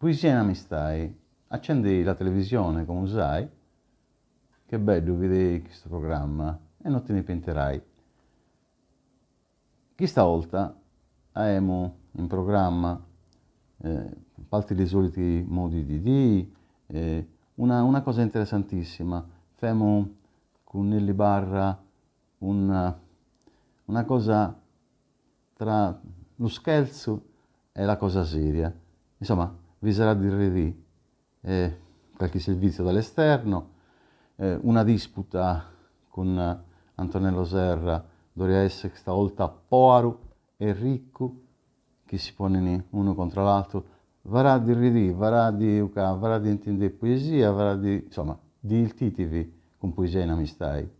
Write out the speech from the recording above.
Poesia in stai? Accendi la televisione come sai. Che bello vedere questo programma e non te ne pentirai. Questa volta abbiamo in programma eh, parte dei soliti modi di di, eh, una, una, cosa interessantissima, femo con nelle barra una, una cosa tra lo scherzo e la cosa seria. Insomma, vi sarà di Riri eh, qualche servizio dall'esterno, eh, una disputa con Antonello Serra dovrà essere stavolta Poaru e Riccu che si pongono uno contro l'altro, varà di Riri, varà di Uca, varà di Intende Poesia, varà di... insomma, di il TTV con poesia in amistai.